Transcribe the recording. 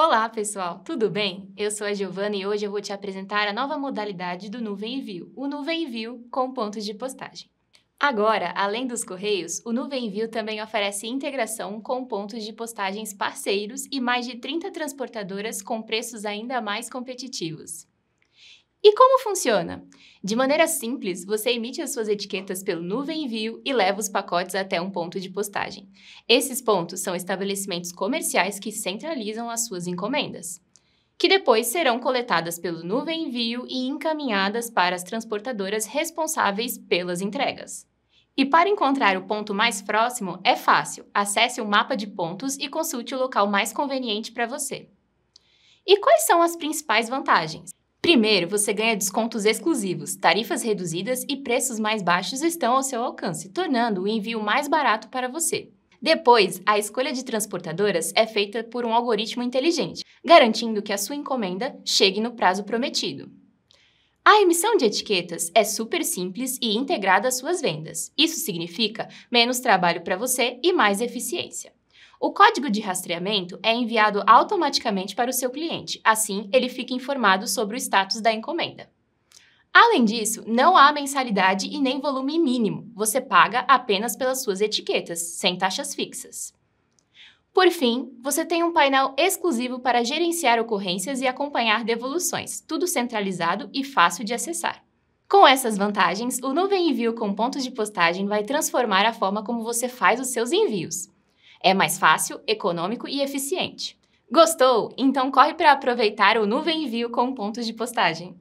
Olá, pessoal, tudo bem? Eu sou a Giovana e hoje eu vou te apresentar a nova modalidade do Nuvem Envio, o Nuvem Envio com pontos de postagem. Agora, além dos correios, o Nuvem Envio também oferece integração com pontos de postagens parceiros e mais de 30 transportadoras com preços ainda mais competitivos. E como funciona? De maneira simples, você emite as suas etiquetas pelo Nuvem Envio e leva os pacotes até um ponto de postagem. Esses pontos são estabelecimentos comerciais que centralizam as suas encomendas, que depois serão coletadas pelo Nuvem Envio e encaminhadas para as transportadoras responsáveis pelas entregas. E para encontrar o ponto mais próximo, é fácil. Acesse o mapa de pontos e consulte o local mais conveniente para você. E quais são as principais vantagens? Primeiro, você ganha descontos exclusivos, tarifas reduzidas e preços mais baixos estão ao seu alcance, tornando o envio mais barato para você. Depois, a escolha de transportadoras é feita por um algoritmo inteligente, garantindo que a sua encomenda chegue no prazo prometido. A emissão de etiquetas é super simples e integrada às suas vendas. Isso significa menos trabalho para você e mais eficiência. O código de rastreamento é enviado automaticamente para o seu cliente, assim ele fica informado sobre o status da encomenda. Além disso, não há mensalidade e nem volume mínimo, você paga apenas pelas suas etiquetas, sem taxas fixas. Por fim, você tem um painel exclusivo para gerenciar ocorrências e acompanhar devoluções, tudo centralizado e fácil de acessar. Com essas vantagens, o Nuvem Envio com pontos de postagem vai transformar a forma como você faz os seus envios. É mais fácil, econômico e eficiente. Gostou? Então corre para aproveitar o Nuvem Envio com pontos de postagem.